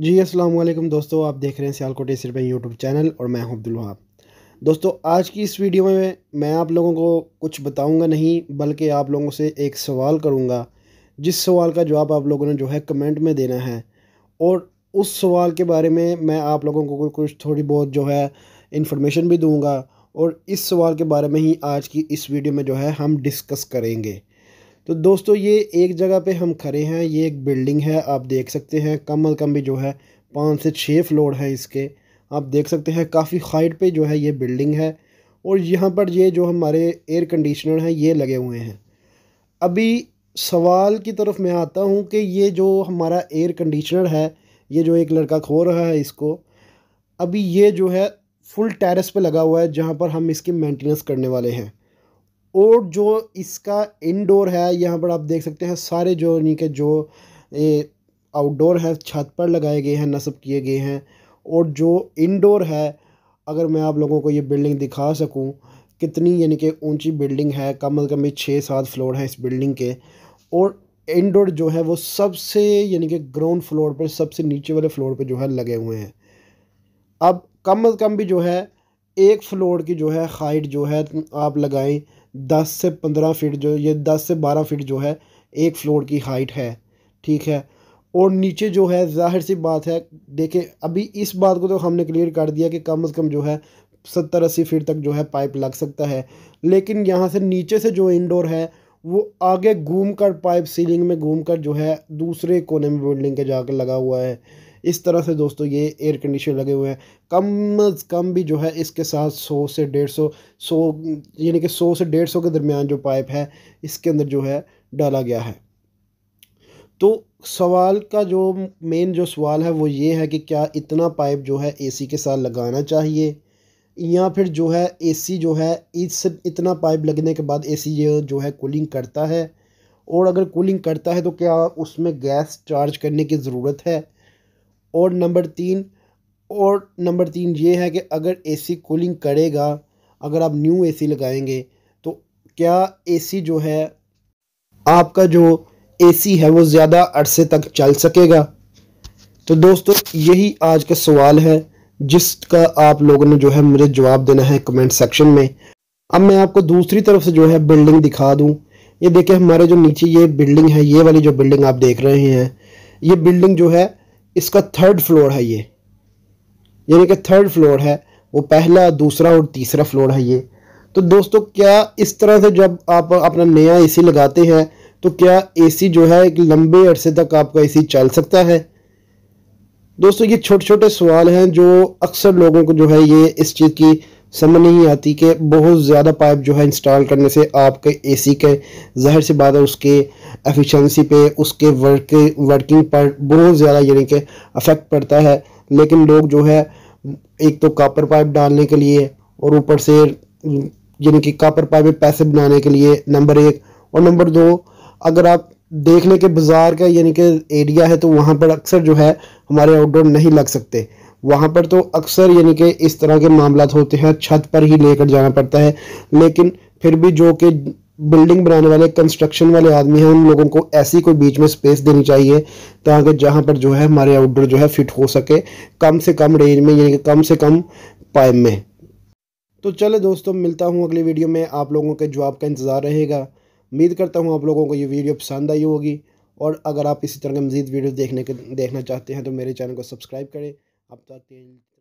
जी अस्सलाम वालेकुम दोस्तों आप देख रहे हैं सियालकोट इस रुपये यूट्यूब चैनल और मैं हूं अब्दुल वहाब दोस्तों आज की इस वीडियो में मैं आप लोगों को कुछ बताऊंगा नहीं बल्कि आप लोगों से एक सवाल करूंगा जिस सवाल का जवाब आप लोगों ने जो है कमेंट में देना है और उस सवाल के बारे में मैं आप लोगों को कुछ थोड़ी बहुत जो है इन्फॉर्मेशन भी दूँगा और इस सवाल के बारे में ही आज की इस वीडियो में जो है हम डिस्कस करेंगे तो दोस्तों ये एक जगह पे हम खड़े हैं ये एक बिल्डिंग है आप देख सकते हैं कम अज़ कम भी जो है पाँच से छः फ्लोर है इसके आप देख सकते हैं काफ़ी हाइट पे जो है ये बिल्डिंग है और यहाँ पर ये जो हमारे एयर कंडीशनर हैं ये लगे हुए हैं अभी सवाल की तरफ मैं आता हूँ कि ये जो हमारा एयर कंडीशनर है ये जो एक लड़का खो रहा है इसको अभी ये जो है फुल टेरेस पे लगा हुआ है जहाँ पर हम इसकी मेंटेनेंस करने वाले हैं और जो इसका इनडोर है यहाँ पर आप देख सकते हैं सारे जो यानी कि जो आउटडोर है छत पर लगाए गए हैं नस्ब किए गए हैं और जो इनडोर है अगर मैं आप लोगों को ये बिल्डिंग दिखा सकूँ कितनी यानी कि ऊंची बिल्डिंग है कम अज़ कम ये छः सात फ्लोर हैं इस बिल्डिंग के और इनडोर जो है वो सबसे यानी कि ग्राउंड फ्लोर पर सबसे नीचे वाले फ्लोर पर जो है लगे हुए हैं अब कम अज़ कम भी जो है एक फ्लोर की जो है हाइट जो है आप लगाएं दस से पंद्रह फीट जो ये दस से बारह फीट जो है एक फ्लोर की हाइट है ठीक है और नीचे जो है जाहिर सी बात है देखें अभी इस बात को तो हमने क्लियर कर दिया कि कम से कम जो है सत्तर अस्सी फीट तक जो है पाइप लग सकता है लेकिन यहाँ से नीचे से जो इंडोर है वो आगे घूम कर पाइप सीलिंग में घूम कर जो है दूसरे कोने में बिल्डिंग के जाकर लगा हुआ है इस तरह से दोस्तों ये एयर कंडीशन लगे हुए हैं कम अज़ कम भी जो है इसके साथ सौ से डेढ़ सौ सौ यानी कि सौ से डेढ़ सौ के दरमियान जो पाइप है इसके अंदर जो है डाला गया है तो सवाल का जो मेन जो सवाल है वो ये है कि क्या इतना पाइप जो है एसी के साथ लगाना चाहिए या फिर जो है एसी जो है इस इतना पाइप लगने के बाद एसी सी जो है कूलिंग करता है और अगर कूलिंग करता है तो क्या उसमें गैस चार्ज करने की ज़रूरत है और नंबर तीन और नंबर तीन ये है कि अगर एसी कूलिंग करेगा अगर आप न्यू एसी लगाएंगे तो क्या एसी जो है आपका जो एसी है वो ज़्यादा अरसे तक चल सकेगा तो दोस्तों यही आज का सवाल है जिसका आप लोगों ने जो है मुझे जवाब देना है कमेंट सेक्शन में अब मैं आपको दूसरी तरफ से जो है बिल्डिंग दिखा दूँ ये देखिए हमारे जो नीचे ये बिल्डिंग है ये वाली जो बिल्डिंग आप देख रहे हैं ये बिल्डिंग जो है इसका थर्ड फ्लोर है ये यानी कि थर्ड फ्लोर है वो पहला दूसरा और तीसरा फ्लोर है ये तो दोस्तों क्या इस तरह से जब आप अपना नया एसी लगाते हैं तो क्या एसी जो है एक लंबे अरसे तक आपका एसी चल सकता है दोस्तों ये छोटे छोटे सवाल हैं जो अक्सर लोगों को जो है ये इस चीज़ की समझ नहीं आती कि बहुत ज़्यादा पाइप जो है इंस्टॉल करने से आपके एसी के ज़हर से बात है उसके एफिशिएंसी पे उसके वर्क वर्किंग पर बहुत ज़्यादा यानी कि अफेक्ट पड़ता है लेकिन लोग जो है एक तो कापर पाइप डालने के लिए और ऊपर से यानी कि कापर पाइप में पैसे बनाने के लिए नंबर एक और नंबर दो अगर आप देखने के बाज़ार का यानी कि एरिया है तो वहाँ पर अक्सर जो है हमारे आउटडोर नहीं लग सकते वहाँ पर तो अक्सर यानी कि इस तरह के मामला होते हैं छत पर ही लेकर जाना पड़ता है लेकिन फिर भी जो कि बिल्डिंग बनाने वाले कंस्ट्रक्शन वाले आदमी हैं उन लोगों को ऐसी कोई बीच में स्पेस देनी चाहिए ताकि जहाँ पर जो है हमारे आउटडोर जो है फिट हो सके कम से कम रेंज में यानी कि कम से कम पाइप में तो चले दोस्तों मिलता हूँ अगली वीडियो में आप लोगों के जवाब का इंतज़ार रहेगा उम्मीद करता हूँ आप लोगों को ये वीडियो पसंद आई होगी और अगर आप इसी तरह के मज़ीद वीडियो देखने के देखना चाहते हैं तो मेरे चैनल को सब्सक्राइब करें up date.